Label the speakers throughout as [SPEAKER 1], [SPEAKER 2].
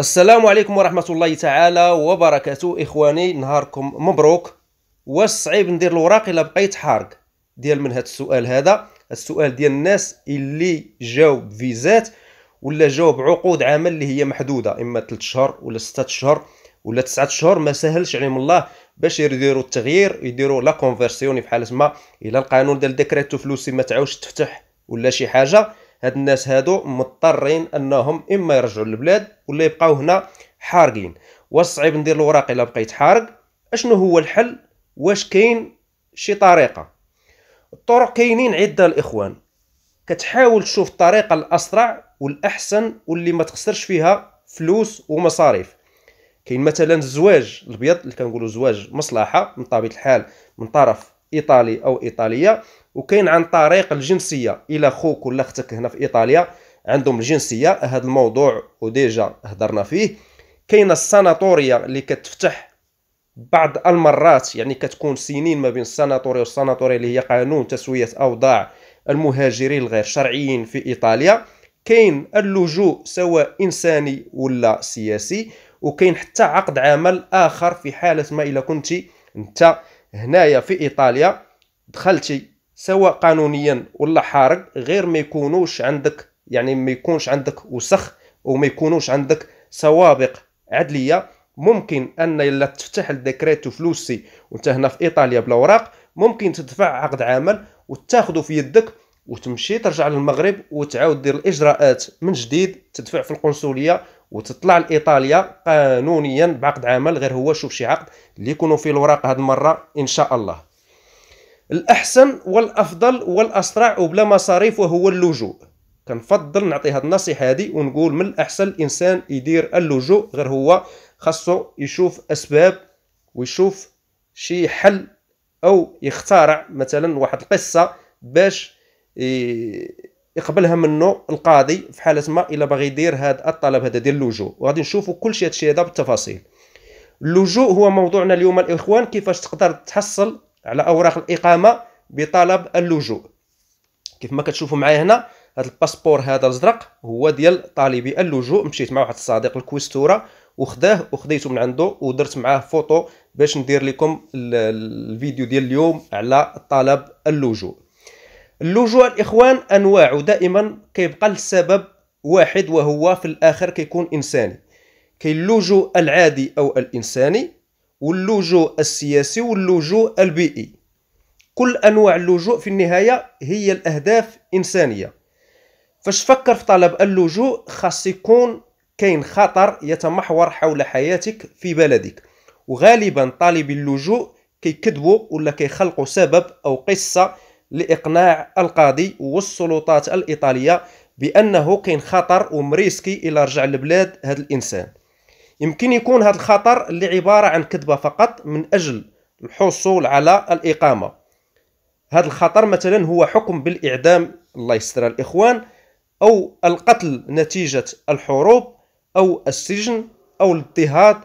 [SPEAKER 1] السلام عليكم ورحمة الله تعالى وبركاته إخواني نهاركم مبروك واش صعيب ندير الوراق إلا بقيت حارق ديال من هاد السؤال هذا السؤال ديال الناس اللي جاو فيزات ولا جاو عقود عمل اللي هي محدودة إما 3 شهور ولا 6 شهور ولا 9 شهور ما سهلش عليهم الله باش يديروا التغيير يديروا لا كونفيرسيون بحال ما الى القانون ديال ديكريتو فلوسي ما تعاودش تفتح ولا شي حاجه هاد الناس هادو مضطرين انهم اما يرجعوا للبلاد ولا يبقاو هنا حارقين واش صعيب ندير الوراق الا بقيت حارق اشنو هو الحل واش كاين شي طريقه الطرق كاينين عده الاخوان كتحاول تشوف الطريقه الاسرع والاحسن واللي ما تخسرش فيها فلوس ومصاريف كاين مثلا الزواج الابيض اللي كنقولوا زواج مصلحه من طبيعه الحال من طرف ايطالي او ايطاليه وكاين عن طريق الجنسيه الى خوك ولا اختك هنا في ايطاليا عندهم الجنسيه هذا الموضوع وديجا هضرنا فيه كاين السناتوريا اللي كتفتح بعض المرات يعني كتكون سنين ما بين السناتوريا والسناتوريا اللي هي قانون تسويه اوضاع المهاجرين الغير شرعيين في ايطاليا كاين اللجوء سواء انساني ولا سياسي وكاين حتى عقد عمل اخر في حاله ما الا كنت انت هنايا في ايطاليا دخلتي سواء قانونيا ولا حارق غير ما يكونوش عندك يعني ما يكونش عندك وسخ وما يكونوش عندك سوابق عدليه ممكن ان الا تفتح الديكريت فلوسي وانت هنا في ايطاليا بالاوراق ممكن تدفع عقد عمل وتاخذه في يدك وتمشي ترجع للمغرب وتعاود دير الاجراءات من جديد تدفع في القنصليه وتطلع لايطاليا قانونيا بعقد عمل غير هو شوف شي عقد اللي يكونوا فيه الوراق هذه المره ان شاء الله الاحسن والافضل والاسرع وبلا مصاريف وهو اللجوء كنفضل نعطي هذه النصيحه هذه ونقول من الاحسن الانسان يدير اللجوء غير هو خاصو يشوف اسباب ويشوف شي حل او يخترع مثلا واحد القصه باش يقبلها منه القاضي في حاله ما الا باغي يدير هذا الطلب هذا ديال اللجوء وغادي نشوفوا كل شيء هادشي هذا بالتفاصيل اللجوء هو موضوعنا اليوم الاخوان كيفاش تقدر تحصل على اوراق الاقامه بطلب اللجوء كيف ما كتشوفوا معايا هنا هذا الباسبور هذا الازرق هو ديال طالبي اللجوء مشيت مع واحد الصديق الكويستوره وخداه وخديته من عنده ودرت معاه فوتو باش ندير لكم الفيديو ديال اليوم على طلب اللجوء اللجوء الاخوان انواع ودائما كيبقى السبب واحد وهو في الاخر كيكون انساني كاين اللجوء العادي او الانساني واللجوء السياسي واللجوء البيئي كل انواع اللجوء في النهايه هي الاهداف انسانيه فاش فكر في طلب اللجوء خاص يكون كاين خطر يتمحور حول حياتك في بلدك وغالبا طالب اللجوء كيكذبوا ولا كيخلقوا سبب او قصه لإقناع القاضي والسلطات الإيطالية بأنه كاين خطر ومريسكي إلا رجع لبلاد هذا الإنسان يمكن يكون هذا الخطر اللي عبارة عن كذبة فقط من أجل الحصول على الإقامة هذا الخطر مثلا هو حكم بالإعدام الله يستر الإخوان أو القتل نتيجة الحروب أو السجن أو الاضطهاد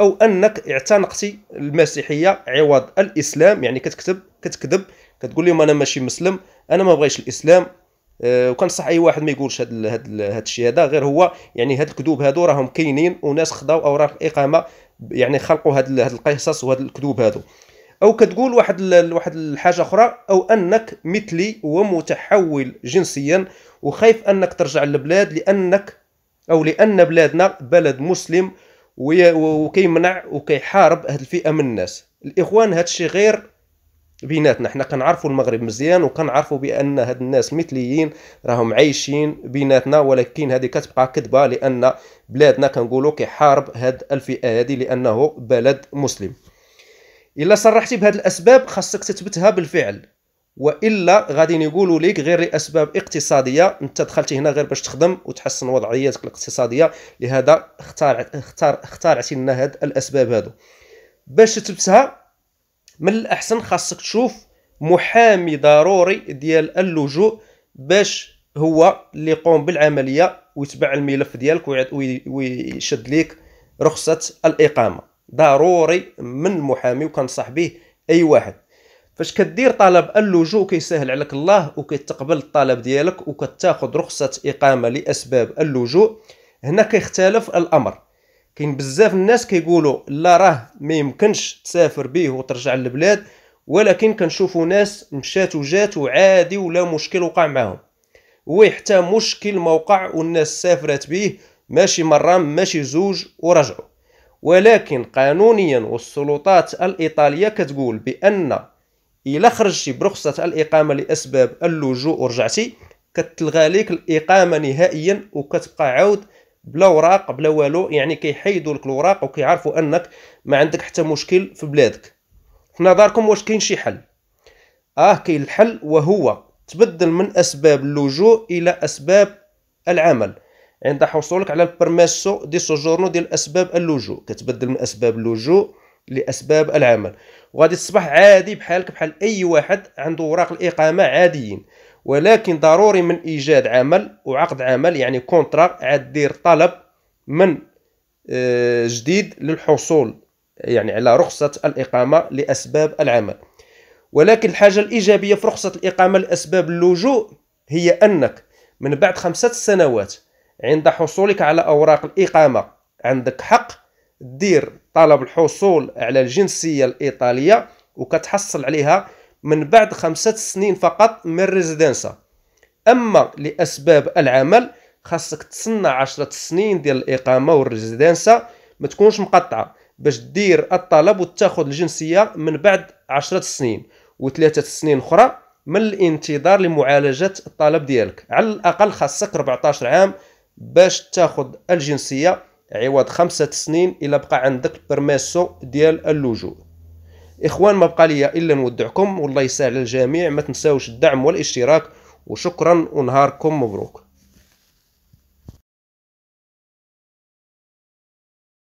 [SPEAKER 1] أو أنك اعتنقتي المسيحية عوض الإسلام يعني كتكتب كتكذب كتقول لهم انا ماشي مسلم انا ما بغيتش الاسلام آه، وكنصح اي واحد ما يقولش هاد هاد هاد الشيء هذا غير هو يعني هاد الكذوب هادو راهم كاينين وناس خداو اوراق الاقامه يعني خلقوا هاد هاد القصص وهاد الكذوب هادو او كتقول واحد واحد الحاجه اخرى او انك مثلي ومتحول جنسيا وخايف انك ترجع للبلاد لانك او لان بلادنا بلد مسلم وكيمنع وكيحارب هاد الفئه من الناس الاخوان هادشي غير بيناتنا حنا كنعرفوا المغرب مزيان وكنعرفوا بان هاد الناس مثليين راهم عايشين بيناتنا ولكن هذه كتبقى كذبه لان بلادنا كنقولوا كيحارب هاد الفئه هذه لانه بلد مسلم الا صرحتي بهاد الاسباب خاصك تثبتها بالفعل والا غادي يقولوا لك غير اسباب اقتصاديه انت دخلتي هنا غير باش تخدم وتحسن وضعيتك الاقتصاديه لهذا اختار اختار اختارتي لنا هاد الاسباب هادو باش تثبتها من الاحسن خاصك تشوف محامي ضروري ديال اللجوء باش هو اللي يقوم بالعمليه ويتبع الملف ديالك ويشد ليك رخصه الاقامه ضروري من المحامي وكنصح به اي واحد فاش كدير طلب اللجوء كيسهل عليك الله وكيتقبل الطلب ديالك وكتاخذ رخصه اقامه لاسباب اللجوء هنا كيختلف الامر كاين بزاف الناس كيقولوا لا راه ما يمكنش تسافر به وترجع للبلاد ولكن كنشوفوا ناس مشات وجات وعادي ولا مشكل وقع معاهم وي حتى مشكل موقع والناس سافرت به ماشي مره ماشي زوج ورجعوا ولكن قانونيا والسلطات الايطاليه كتقول بان الا خرجتي برخصه الاقامه لاسباب اللجوء ورجعتي كتلغى لك الاقامه نهائيا وكتبقى عاود بلا اوراق بلا والو يعني كيحيدوا لك الوراق وكيعرفوا انك ما عندك حتى مشكل في بلادك في نظركم واش كاين شي حل اه كاين الحل وهو تبدل من اسباب اللجوء الى اسباب العمل عند حصولك على البرميسو دي سوجورنو ديال اسباب اللجوء كتبدل من اسباب اللجوء لاسباب العمل وغادي تصبح عادي بحالك بحال اي واحد عنده اوراق الاقامه عاديين ولكن ضروري من ايجاد عمل وعقد عمل يعني كونترا عاد دير طلب من آه، جديد للحصول يعني على رخصة الإقامة لأسباب العمل ولكن الحاجة الإيجابية في رخصة الإقامة لأسباب اللجوء هي أنك من بعد خمسة سنوات عند حصولك على أوراق الإقامة عندك حق دير طلب الحصول على الجنسية الإيطالية وكتحصل عليها من بعد خمسة سنين فقط من ريزيدنسا أما لأسباب العمل خاصك تسنى عشرة سنين ديال الإقامة والريزيدنسا ما تكونش مقطعة باش دير الطلب وتاخذ الجنسية من بعد عشرة سنين وثلاثة سنين أخرى من الانتظار لمعالجة الطلب ديالك على الأقل خاصك 14 عام باش تاخذ الجنسية عوض خمسة سنين إلا بقى عندك برميسو ديال اللجوء اخوان ما بقى لي الا نودعكم والله يسهل الجميع ما تنساوش الدعم والاشتراك وشكرا ونهاركم مبروك